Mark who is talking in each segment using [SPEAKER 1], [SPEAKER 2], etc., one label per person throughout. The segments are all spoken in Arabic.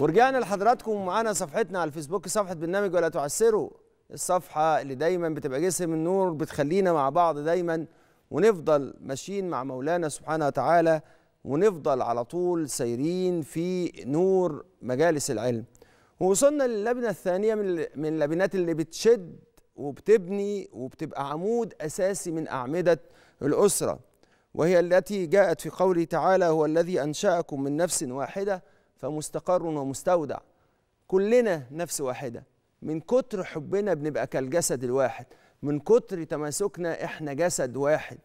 [SPEAKER 1] ورجعنا لحضراتكم معانا صفحتنا على الفيسبوك صفحة برنامج ولا تعسروا الصفحة اللي دايما بتبقى جسم النور بتخلينا مع بعض دايما ونفضل ماشيين مع مولانا سبحانه وتعالى ونفضل على طول سايرين في نور مجالس العلم ووصلنا للبنة الثانية من من اللبنات اللي بتشد وبتبني وبتبقى عمود أساسي من أعمدة الأسرة وهي التي جاءت في قوله تعالى هو الذي أنشأكم من نفس واحدة فمستقر ومستودع كلنا نفس واحده من كتر حبنا بنبقى كالجسد الواحد من كتر تماسكنا احنا جسد واحد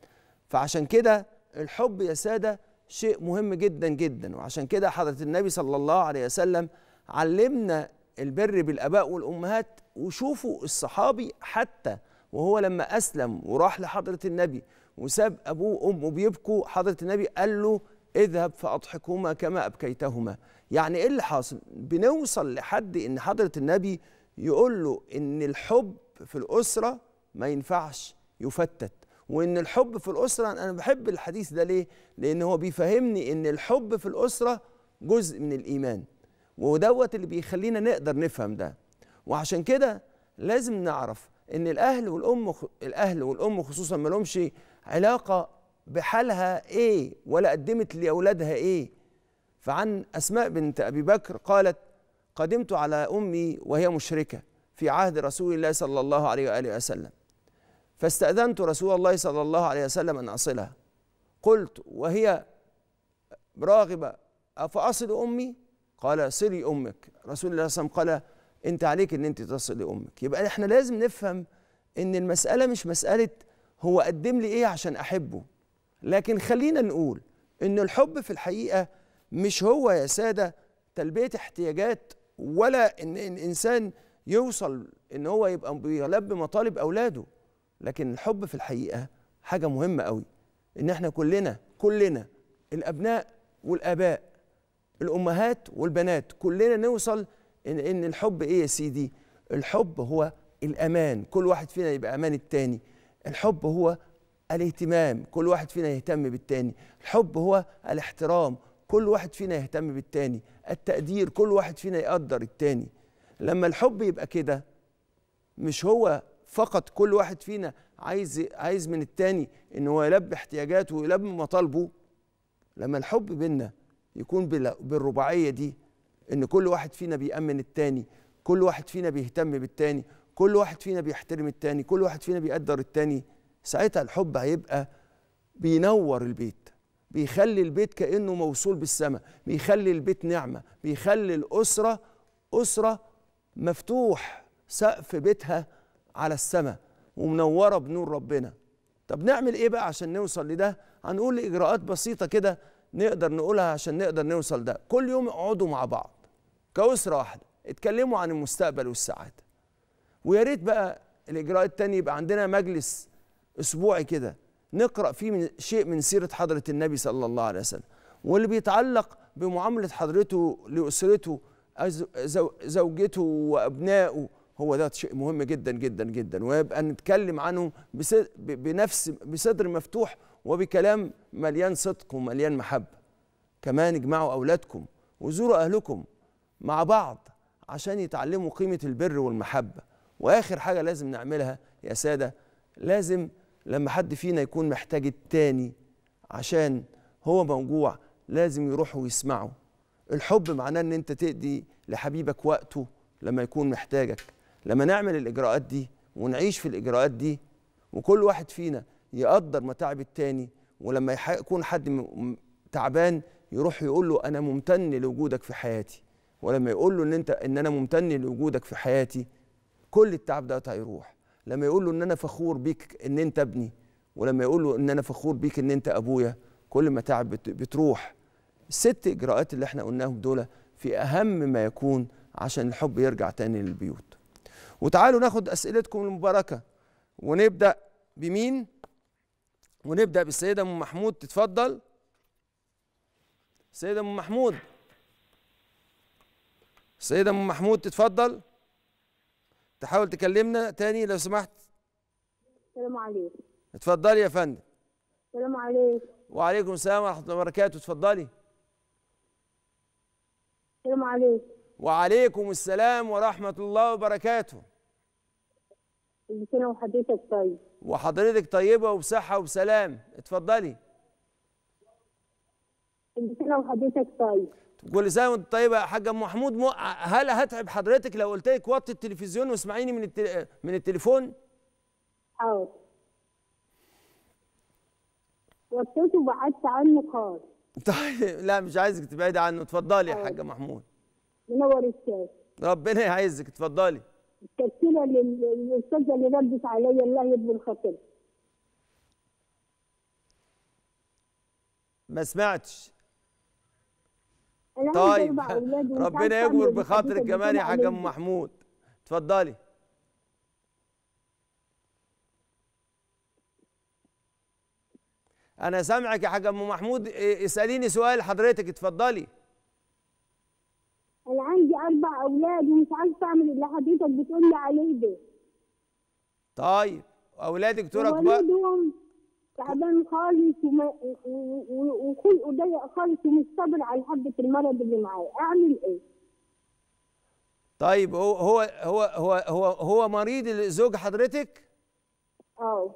[SPEAKER 1] فعشان كده الحب يا ساده شيء مهم جدا جدا وعشان كده حضره النبي صلى الله عليه وسلم علمنا البر بالاباء والامهات وشوفوا الصحابي حتى وهو لما اسلم وراح لحضره النبي وساب ابوه وامه بيبكوا حضره النبي قال له اذهب فاضحكهما كما ابكيتهما يعني ايه اللي حاصل بنوصل لحد ان حضره النبي يقول له ان الحب في الاسره ما ينفعش يفتت وان الحب في الاسره انا بحب الحديث ده ليه لان هو بيفهمني ان الحب في الاسره جزء من الايمان ودوت اللي بيخلينا نقدر نفهم ده وعشان كده لازم نعرف ان الاهل والام الاهل والام خصوصا ما لهمش علاقه بحالها ايه ولا قدمت لاولادها ايه فعن أسماء بنت أبي بكر قالت قدمت على أمي وهي مشركة في عهد رسول الله صلى الله عليه وآله وسلم فاستأذنت رسول الله صلى الله عليه وسلم أن أصلها قلت وهي راغبة أفأصل أمي قال صلي أمك رسول الله صلى الله عليه وسلم قال أنت عليك أن أنت تصلي أمك يبقى إحنا لازم نفهم أن المسألة مش مسألة هو قدم لي إيه عشان أحبه لكن خلينا نقول أن الحب في الحقيقة مش هو يا ساده تلبيه احتياجات ولا ان الانسان يوصل ان هو يبقى بيلبي مطالب اولاده لكن الحب في الحقيقه حاجه مهمه قوي ان احنا كلنا كلنا الابناء والاباء الامهات والبنات كلنا نوصل ان ان الحب ايه يا سيدي الحب هو الامان كل واحد فينا يبقى امان التاني الحب هو الاهتمام كل واحد فينا يهتم بالتاني الحب هو الاحترام كل واحد فينا يهتم بالتاني التقدير كل واحد فينا يقدر التاني لما الحب يبقى كده مش هو فقط كل واحد فينا عايز عايز من التاني ان هو يلبي احتياجاته ويلبي مطالبه لما الحب بينا يكون بالرباعيه دي ان كل واحد فينا بيأمن التاني كل واحد فينا بيهتم بالتاني كل واحد فينا بيحترم التاني كل واحد فينا بيقدر التاني ساعتها الحب هيبقى بينور البيت بيخلي البيت كأنه موصول بالسماء بيخلي البيت نعمة بيخلي الأسرة أسرة مفتوح سقف بيتها على السماء ومنورة بنور ربنا طب نعمل إيه بقى عشان نوصل لده هنقول إجراءات بسيطة كده نقدر نقولها عشان نقدر نوصل ده كل يوم اقعدوا مع بعض كأسرة واحدة اتكلموا عن المستقبل والسعادة ويا ريت بقى الإجراء التاني يبقى عندنا مجلس أسبوعي كده نقرأ فيه من شيء من سيرة حضرة النبي صلى الله عليه وسلم واللي بيتعلق بمعاملة حضرته لأسرته زوجته وأبنائه هو ده شيء مهم جدا جدا جدا ويبقى نتكلم عنه بنفس بصدر مفتوح وبكلام مليان صدق ومليان محبة كمان اجمعوا أولادكم وزوروا أهلكم مع بعض عشان يتعلموا قيمة البر والمحبة وآخر حاجة لازم نعملها يا سادة لازم لما حد فينا يكون محتاج التاني عشان هو موجوع لازم يروح ويسمعه الحب معناه ان انت تقضي لحبيبك وقته لما يكون محتاجك لما نعمل الاجراءات دي ونعيش في الاجراءات دي وكل واحد فينا يقدر متاعب التاني ولما يكون حد تعبان يروح يقول له انا ممتن لوجودك في حياتي ولما يقول له ان انت ان انا ممتن لوجودك في حياتي كل التعب ده هيروح لما يقول له ان انا فخور بيك ان انت ابني ولما يقول له ان انا فخور بيك ان انت ابويا كل ما تعب بتروح الست اجراءات اللي احنا قلناهم دول في اهم ما يكون عشان الحب يرجع تاني للبيوت وتعالوا ناخد اسئلتكم المباركه ونبدا بمين ونبدا بالسيده ام محمود تتفضل السيده ام محمود السيده ام محمود تتفضل تحاول تكلمنا تاني لو سمحت
[SPEAKER 2] السلام عليكم
[SPEAKER 1] اتفضلي يا فندم
[SPEAKER 2] السلام عليكم
[SPEAKER 1] وعليكم السلام ورحمه الله وبركاته اتفضلي السلام عليكم وعليكم السلام ورحمه الله وبركاته
[SPEAKER 2] كل وحضرتك طيب
[SPEAKER 1] وحضرتك طيبه وبصحه وبسلام اتفضلي كل وحضرتك طيب كل سنه وانت طيبه يا حاج ام محمود مو... هل هتعب حضرتك لو قلت لك وطي التلفزيون واسمعيني من التل... من التليفون؟
[SPEAKER 2] حاضر وطيته وبعدت عنه خالص
[SPEAKER 1] طيب لا مش عايزك تبعدي عنه اتفضلي يا حاجه محمود
[SPEAKER 2] منور الشاشه
[SPEAKER 1] ربنا يعزك اتفضلي
[SPEAKER 2] التسكينه للاستاذه اللي ردت عليا الله يبني خاطرها
[SPEAKER 1] ما سمعتش
[SPEAKER 2] طيب ربنا يجبر بخاطرك كمان يا حاج ام
[SPEAKER 1] محمود اتفضلي انا سامعك يا حاج ام محمود اساليني سؤال حضرتك اتفضلي
[SPEAKER 2] انا عندي اربع اولاد ومش عارفه اعمل اللي حضرتك بتقول لي عليه ده
[SPEAKER 1] طيب اولادك دول كبار
[SPEAKER 2] تعبان خالص وخلقه ضيق خالص ومش على حبه المرض اللي معايا اعمل ايه؟
[SPEAKER 1] طيب هو هو هو هو هو, هو مريض زوج حضرتك؟ اه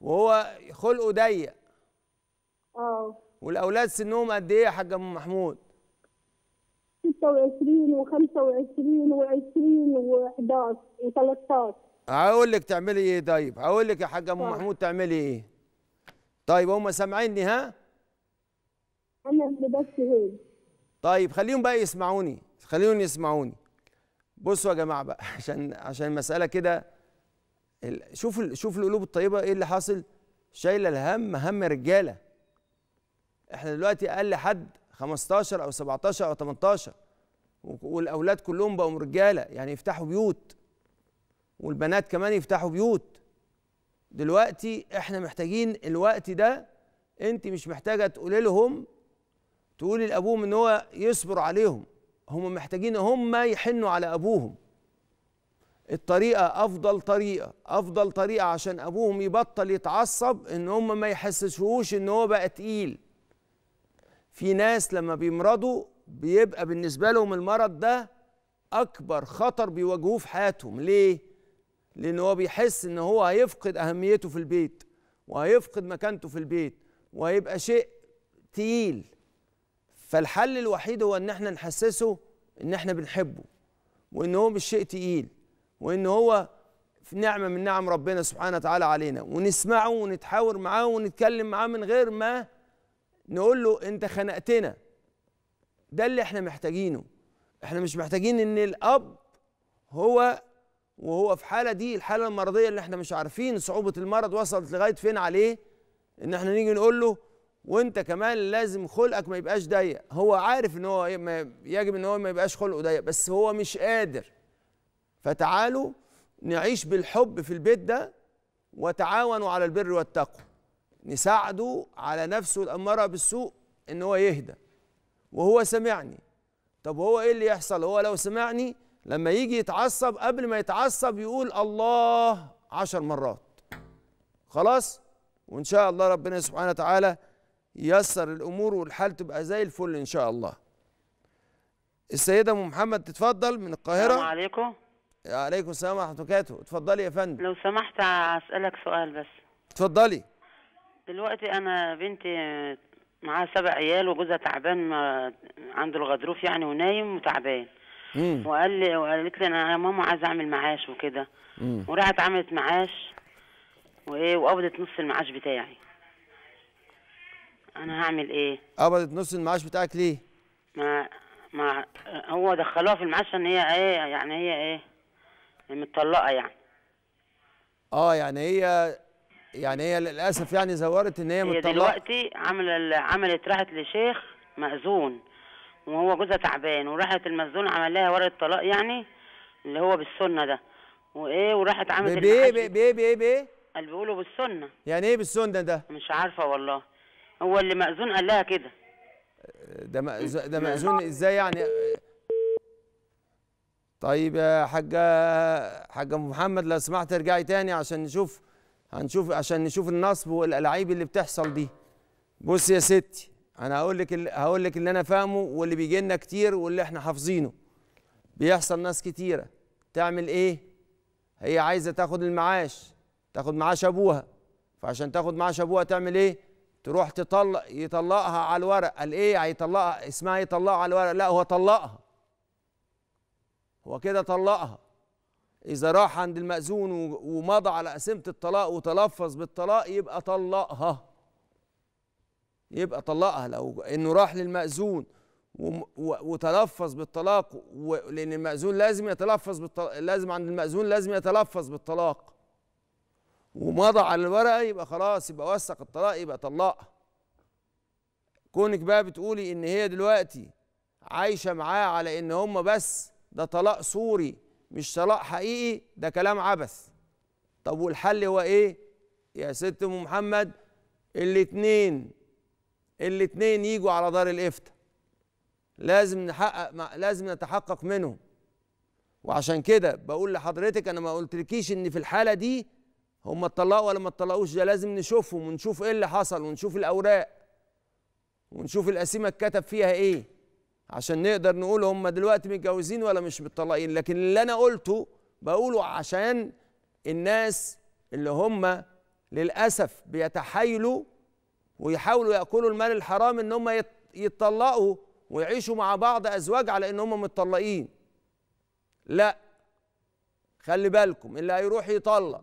[SPEAKER 1] وهو خلقه ضيق اه والاولاد سنهم قد ايه يا حاج ام محمود؟
[SPEAKER 2] 26 و25 و20 و11 و13
[SPEAKER 1] هقول لك تعملي ايه طيب هقول لك يا حاجه ام طيب. محمود تعملي ايه طيب هم سامعيني ها انا اللي بس هيك طيب خليهم بقى يسمعوني خليهم يسمعوني بصوا يا جماعه بقى عشان عشان المساله كده شوف شوف القلوب الطيبه ايه اللي حاصل شايله الهم هم رجاله احنا دلوقتي اقل حد 15 او 17 او 18 والاولاد كلهم بقوا رجاله يعني يفتحوا بيوت والبنات كمان يفتحوا بيوت دلوقتي احنا محتاجين الوقت ده انت مش محتاجه تقولي لهم تقولي لابوهم ان هو يصبر عليهم هم محتاجين هم يحنوا على ابوهم الطريقه افضل طريقه افضل طريقه عشان ابوهم يبطل يتعصب ان هم ما يحسسوش ان هو بقى تقيل في ناس لما بيمرضوا بيبقى بالنسبه لهم المرض ده اكبر خطر بيواجهوه في حياتهم ليه لأن هو بيحس إن هو هيفقد أهميته في البيت وهيفقد مكانته في البيت وهيبقى شيء تقيل فالحل الوحيد هو إن إحنا نحسسه إن إحنا بنحبه وإن هو مش شيء تقيل وإن هو في نعمة من نعم ربنا سبحانه وتعالى علينا ونسمعه ونتحاور معاه ونتكلم معاه من غير ما نقول له أنت خنقتنا ده اللي احنا محتاجينه احنا مش محتاجين ان الاب هو وهو في حاله دي الحاله المرضيه اللي احنا مش عارفين صعوبه المرض وصلت لغايه فين عليه ان احنا نيجي نقول له وانت كمان لازم خلقك ما يبقاش ضيق هو عارف ان هو يجب ان هو ما يبقاش خلقه ضيق بس هو مش قادر فتعالوا نعيش بالحب في البيت ده وتعاونوا على البر والتقوى نساعده على نفسه الأمارة بالسوء ان هو يهدى وهو سمعني طب هو ايه اللي يحصل هو لو سمعني لما يجي يتعصب قبل ما يتعصب يقول الله عشر مرات خلاص وان شاء الله ربنا سبحانه وتعالى ييسر الامور والحال تبقى زي الفل ان شاء الله السيده ام محمد تتفضل من القاهره السلام عليكم عليكم السلام ورحمه الله وبركاته اتفضلي يا فندم لو سمحت اسالك سؤال بس اتفضلي دلوقتي انا بنتي معاها سبع عيال وجوزها تعبان عنده الغضروف يعني ونايم وتعبان مم. وقال لي وقالت لي انا ماما
[SPEAKER 2] عايزه اعمل معاش وكده وراحت عملت معاش وايه وقبضت نص المعاش بتاعي انا هعمل ايه
[SPEAKER 1] قبضت نص المعاش بتاعك ليه
[SPEAKER 2] ما ما هو دخلوها في المعاش ان هي ايه يعني هي ايه متطلقه يعني
[SPEAKER 1] اه يعني هي يعني هي للاسف يعني زورت ان هي, متطلقه هي دلوقتي
[SPEAKER 2] عمل عملت راحت لشيخ مأذون وهو جوزها تعبان وراحت المسجون عمل لها ورقه طلاق يعني اللي هو بالسنه ده وايه وراحت عملت بيه بيه بيه بيه قال بيقولوا بالسنه
[SPEAKER 1] يعني ايه بالسنه ده مش عارفه والله هو اللي مأذون قال لها كده ده مأذون ده مأذون ازاي يعني طيب يا حاجه حاجه محمد لو سمحت ارجعي تاني عشان نشوف هنشوف عشان نشوف النصب والألاعيب اللي بتحصل دي بص يا ستي انا هقول لك هقول لك اللي انا فاهمه واللي بيجي لنا كتير واللي احنا حافظينه بيحصل ناس كتيره تعمل ايه هي عايزه تاخد المعاش تاخد معاش ابوها فعشان تاخد معاش ابوها تعمل ايه تروح تطلق يطلقها على الورق قال ايه هيطلقها اسمها يطلقها إيه؟ على الورق لا هو طلقها هو كده طلقها اذا راح عند المأذون ومضى على قسمه الطلاق وتلفظ بالطلاق يبقى طلقها يبقى طلقها لو انه راح للمأذون وتلفظ بالطلاق لان المأذون لازم يتلفظ بالطلاق لازم عند المأذون لازم يتلفظ بالطلاق ومضى على الورقه يبقى خلاص يبقى وثق الطلاق يبقى طلقها كونك بقى بتقولي ان هي دلوقتي عايشه معاه على ان هم بس ده طلاق صوري مش طلاق حقيقي ده كلام عبث طب والحل هو ايه يا ست ام محمد الاتنين الاثنين يجوا على دار الافتاء لازم نحقق لازم نتحقق منهم وعشان كده بقول لحضرتك انا ما قلتلكيش ان في الحاله دي هم اتطلقوا ولا ما اتطلقوش ده لازم نشوفهم ونشوف ايه اللي حصل ونشوف الاوراق ونشوف القسيمه اتكتب فيها ايه عشان نقدر نقول هم دلوقتي متجوزين ولا مش متطلقين لكن اللي انا قلته بقوله عشان الناس اللي هم للاسف بيتحايلوا ويحاولوا ياكلوا المال الحرام ان هم يتطلقوا ويعيشوا مع بعض ازواج على ان هم متطلقين لا خلي بالكم اللي هيروح يطلق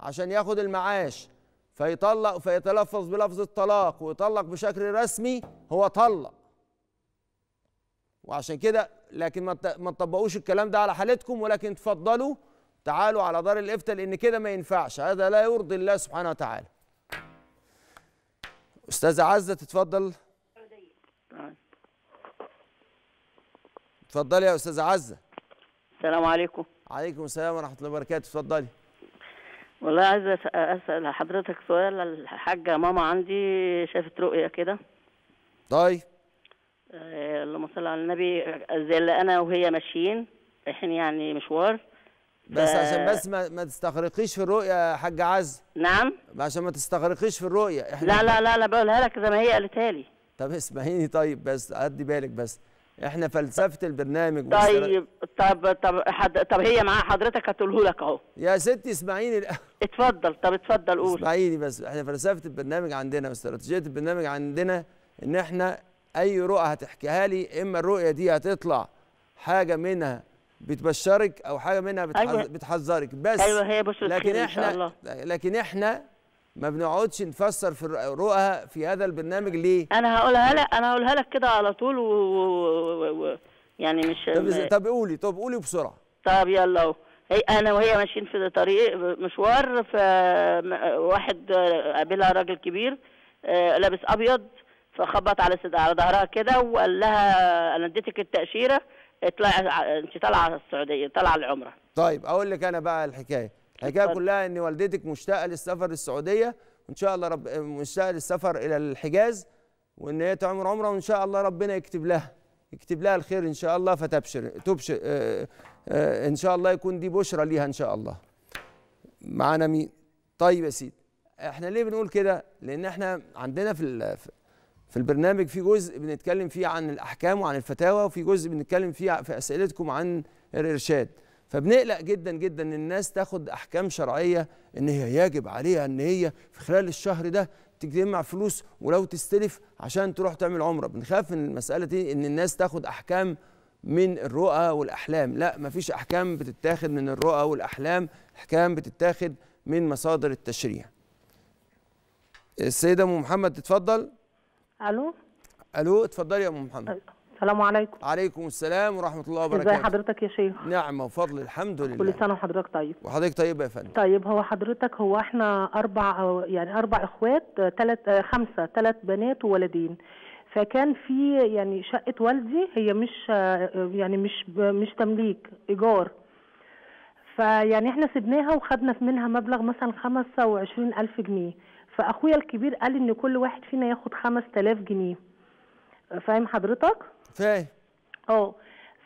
[SPEAKER 1] عشان ياخد المعاش فيطلق فيتلفظ بلفظ الطلاق ويطلق بشكل رسمي هو طلق وعشان كده لكن ما تطبقوش الكلام ده على حالتكم ولكن تفضلوا تعالوا على دار الافتاء لان كده ما ينفعش هذا لا يرضي الله سبحانه وتعالى استاذه عزه تتفضل تفضلي يا استاذه عزه السلام عليكم عليكم السلام ورحمه الله وبركاته اتفضلي والله عايزه اسال حضرتك سؤال الحاجه ماما عندي شافت رؤيه كده طيب
[SPEAKER 2] آه، اللهم صل على النبي زي اللي انا وهي ماشيين رايحين يعني مشوار بس عشان بس
[SPEAKER 1] ما, ما تستغرقيش في الرؤيه يا حاج عز نعم عشان ما تستغرقيش في الرؤيه احنا لا لا لا لا بقولها لك زي ما هي قالتها لي طب اسمعيني طيب بس ادي بالك بس احنا فلسفه البرنامج طيب
[SPEAKER 2] طب طب حد... طب هي مع حضرتك هتقوله لك اهو
[SPEAKER 1] يا ستي اسمعيني اتفضل طب اتفضل قول اسمعيني بس احنا فلسفه البرنامج عندنا واستراتيجيه البرنامج عندنا ان احنا اي رؤى هتحكيها لي اما الرؤيه دي هتطلع حاجه منها بتبشرك او حاجه منها بتحذرك أيوة. بتحذرك بس ايوه هي بشرة لكن احنا إن شاء الله. لكن احنا ما بنقعدش نفسر في رؤى في هذا البرنامج ليه انا هقولها لك انا هقولها لك كده على طول و... و... و... يعني مش طب م... طب قولي طب قولي بسرعه طب يلا اهو هي انا وهي ماشيين في طريق مشوار فواحد
[SPEAKER 2] قابلها راجل كبير آه، لابس ابيض فخبط على على ظهرها كده وقال لها انا اديتك التاشيره اطلع انت طالعه على السعوديه طالعه العمره
[SPEAKER 1] طيب اقول لك انا بقى الحكايه الحكايه طب. كلها ان والدتك مشتاقه للسفر للسعوديه وان شاء الله رب مشتاقه للسفر الى الحجاز وان هي تعمر عمره وان شاء الله ربنا يكتب لها يكتب لها الخير ان شاء الله فتبشر تبشر آآ آه، آآ آه، ان شاء الله يكون دي بشرى ليها ان شاء الله معانا مين طيب يا سيدي احنا ليه بنقول كده لان احنا عندنا في في البرنامج في جزء بنتكلم فيه عن الاحكام وعن الفتاوى وفي جزء بنتكلم فيه في اسئلتكم عن الارشاد فبنقلق جدا جدا ان الناس تاخد احكام شرعيه ان هي يجب عليها ان هي في خلال الشهر ده تجمع فلوس ولو تستلف عشان تروح تعمل عمره بنخاف من المساله دي ان الناس تاخد احكام من الرؤى والاحلام لا مفيش احكام بتتاخد من الرؤى والاحلام احكام بتتاخد من مصادر التشريع السيده ام محمد تتفضل الو الو اتفضلي يا ام محمد السلام عليكم عليكم السلام ورحمه الله وبركاته ازي حضرتك يا شيخ نعمه وفضل الحمد لله كل سنه
[SPEAKER 2] وحضرتك طيب
[SPEAKER 1] وحضرتك طيبه يا فندم
[SPEAKER 2] طيب هو حضرتك هو احنا اربع يعني اربع اخوات ثلاث خمسه ثلاث بنات وولدين فكان في يعني شقه والدي هي مش يعني مش مش تمليك ايجار فيعني احنا سبناها وخدنا منها مبلغ مثلا 25000 جنيه فاخويا الكبير قال ان كل واحد فينا ياخد 5000 جنيه فاهم حضرتك فاهم اه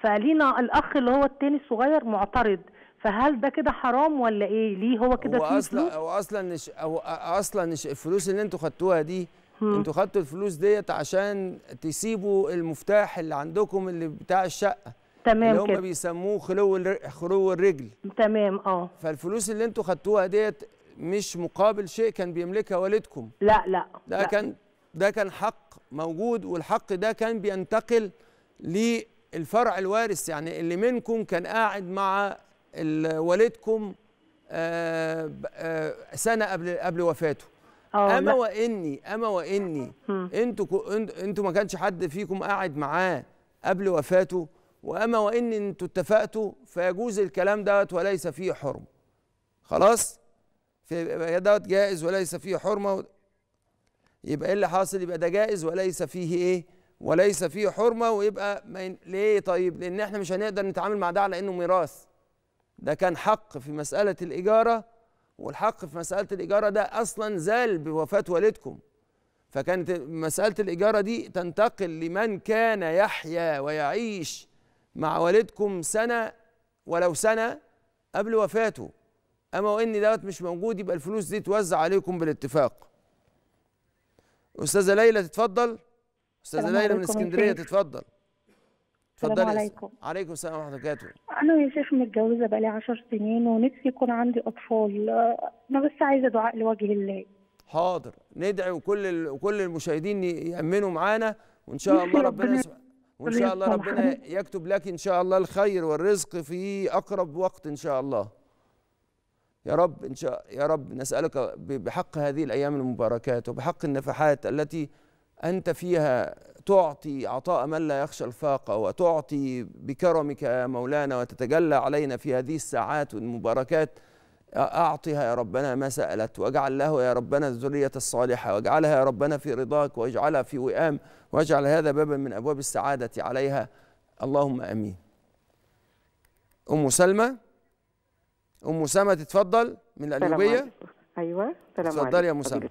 [SPEAKER 2] فلينا الاخ اللي هو التاني الصغير معترض فهل ده كده حرام ولا ايه ليه هو كده هو اصلا هو
[SPEAKER 1] اصلا نش... هو اصلا نش... الفلوس اللي انتوا خدتوها دي انتوا خدتوا الفلوس ديت عشان تسيبوا المفتاح اللي عندكم اللي بتاع الشقه تمام اللي هم كده. بيسموه خلو الر... خلو الرجل تمام اه فالفلوس اللي انتوا خدتوها ديت مش مقابل شيء كان بيملكها والدكم لا لا ده لا. كان ده كان حق موجود والحق ده كان بينتقل للفرع الوارث يعني اللي منكم كان قاعد مع والدكم آه، آه، سنه قبل قبل وفاته اه، اما لا. واني اما واني انتوا انتوا ما كانش حد فيكم قاعد معاه قبل وفاته واما وان انتوا اتفقتوا فيجوز الكلام دوت وليس فيه حرم خلاص فيبقى دوت جائز وليس فيه حرمه يبقى ايه اللي حاصل يبقى ده جائز وليس فيه ايه وليس فيه حرمه ويبقى ما ين... ليه طيب لان احنا مش هنقدر نتعامل مع ده على انه ميراث ده كان حق في مساله الاجاره والحق في مساله الاجاره ده اصلا زال بوفاه والدكم فكانت مساله الاجاره دي تنتقل لمن كان يحيا ويعيش مع والدكم سنه ولو سنه قبل وفاته اما وان دوت مش موجود يبقى الفلوس دي توزع عليكم بالاتفاق استاذه ليلى تتفضل استاذه ليلى من اسكندريه تتفضل اتفضلي عليكم عليكم السلام ورحمه الله وبركاته
[SPEAKER 2] انا يا شيخ متجوزه بقالي 10 سنين ونفسي يكون عندي اطفال انا بس عايزه دعاء لوجه الله
[SPEAKER 1] حاضر ندعي وكل وكل المشاهدين يامنوا معانا وان شاء الله ربنا يسمع وان شاء الله ربنا يكتب لك ان شاء الله الخير والرزق في اقرب وقت ان شاء الله يا رب إن شاء يا رب نسألك بحق هذه الأيام المباركات وبحق النفحات التي أنت فيها تعطي عطاء من لا يخشى الفاقة وتعطي بكرمك يا مولانا وتتجلى علينا في هذه الساعات والمباركات أعطها يا ربنا ما سألت واجعل له يا ربنا الذرية الصالحة واجعلها يا ربنا في رضاك واجعلها في وئام واجعل هذا بابا من أبواب السعادة عليها اللهم أمين أم سلمى ام اسامه تتفضل من القليوبيه ايوه سلام عليكم يا ام اسامه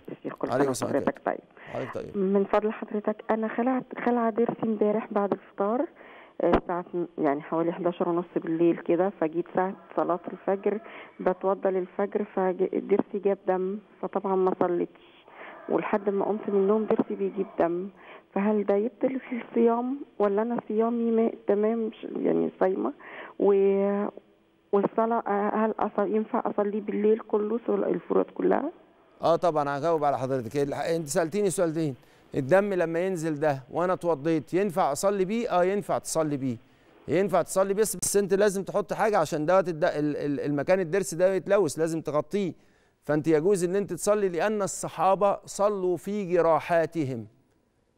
[SPEAKER 1] عليكم السلام حضرتك طيب حضرتك طيب
[SPEAKER 2] من فضل حضرتك انا خلعت خلع ضرسي امبارح بعد الفطار آه، الساعة يعني حوالي 11 ونص بالليل كده فجيت ساعة صلاة الفجر بتوضى للفجر فضرسي جاب دم فطبعا ما صليتش ولحد ما قمت من النوم ضرسي بيجيب دم فهل ده يبطل في الصيام ولا انا صيامي تمام يعني صايمه و... والصلاه آه، هل أصل ينفع اصلي بالليل كله الفروض كلها؟
[SPEAKER 1] اه طبعا هجاوب على حضرتك انت سالتيني سؤالين الدم لما ينزل ده وانا اتوضيت ينفع اصلي بيه؟ اه ينفع تصلي بيه ينفع تصلي بيه بس انت لازم تحط حاجه عشان دوت المكان الدرس ده يتلوث لازم تغطيه فانت يجوز ان انت تصلي لان الصحابه صلوا في جراحاتهم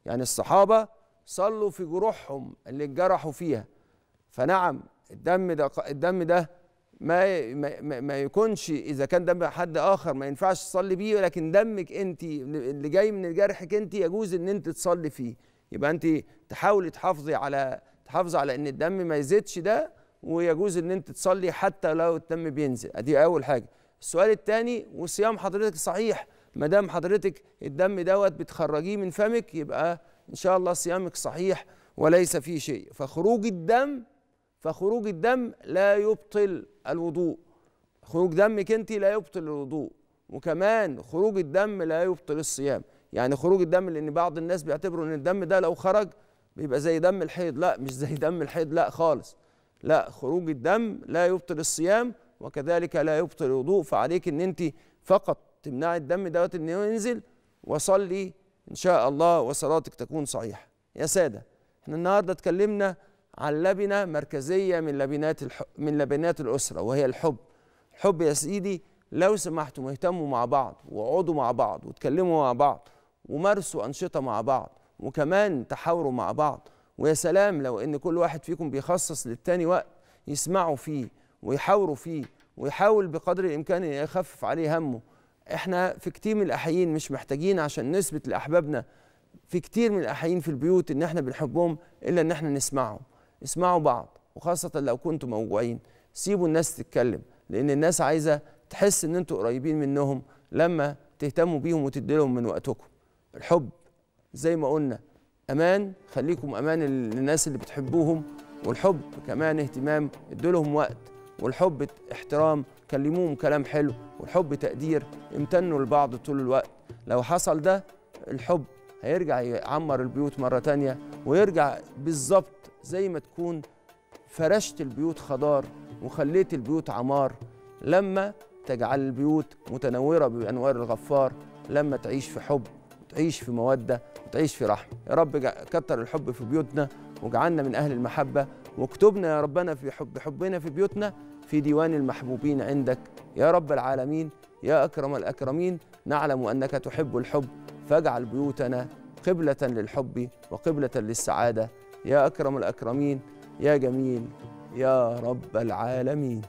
[SPEAKER 1] يعني الصحابه صلوا في جروحهم اللي اتجرحوا فيها فنعم الدم ده الدم ده ما ما, ما يكونش اذا كان دم حد اخر ما ينفعش تصلي بيه ولكن دمك انت اللي جاي من جرحك انت يجوز ان انت تصلي فيه يبقى انت تحاولي تحافظي على تحافظي على ان الدم ما يزيدش ده ويجوز ان انت تصلي حتى لو الدم بينزل ادي اول حاجه السؤال الثاني وصيام حضرتك صحيح ما دام حضرتك الدم دوت بتخرجيه من فمك يبقى ان شاء الله صيامك صحيح وليس فيه شيء فخروج الدم فخروج الدم لا يبطل الوضوء خروج دمك انت لا يبطل الوضوء وكمان خروج الدم لا يبطل الصيام يعني خروج الدم لان بعض الناس بيعتبروا ان الدم ده لو خرج بيبقى زي دم الحيض لا مش زي دم الحيض لا خالص لا خروج الدم لا يبطل الصيام وكذلك لا يبطل الوضوء فعليك ان انت فقط تمنعي الدم دوت انه ينزل وصلي ان شاء الله وصلاتك تكون صحيحه يا ساده احنا النهارده اتكلمنا عن لبنه مركزيه من لبنات الح... من لبنات الاسره وهي الحب الحب يا سيدي لو سمحتم اهتموا مع بعض واقعدوا مع بعض واتكلموا مع بعض ومارسوا انشطه مع بعض وكمان تحاوروا مع بعض ويا سلام لو ان كل واحد فيكم بيخصص للتاني وقت يسمعوا فيه ويحاوروا فيه ويحاول بقدر الامكان ان يخفف عليه همه احنا في كتير من الاحيين مش محتاجين عشان نثبت لاحبابنا في كتير من الاحيين في البيوت ان احنا بنحبهم الا ان احنا نسمعهم اسمعوا بعض وخاصة لو كنتم موجوعين سيبوا الناس تتكلم لأن الناس عايزة تحس إن أنتوا قريبين منهم لما تهتموا بيهم وتديلهم من وقتكم الحب زي ما قلنا أمان خليكم أمان للناس اللي بتحبوهم والحب كمان اهتمام لهم وقت والحب احترام كلموهم كلام حلو والحب تقدير امتنوا لبعض طول الوقت لو حصل ده الحب هيرجع يعمر البيوت مرة تانية ويرجع بالظبط زي ما تكون فرشت البيوت خضار وخليت البيوت عمار لما تجعل البيوت متنورة بأنوار الغفار لما تعيش في حب وتعيش في مودة وتعيش في رحمة يا رب كتر الحب في بيوتنا واجعلنا من أهل المحبة واكتبنا يا ربنا في حب حبنا في بيوتنا في ديوان المحبوبين عندك يا رب العالمين يا أكرم الأكرمين نعلم أنك تحب الحب فاجعل بيوتنا قبلة للحب وقبلة للسعادة يا أكرم الأكرمين يا جميل يا رب العالمين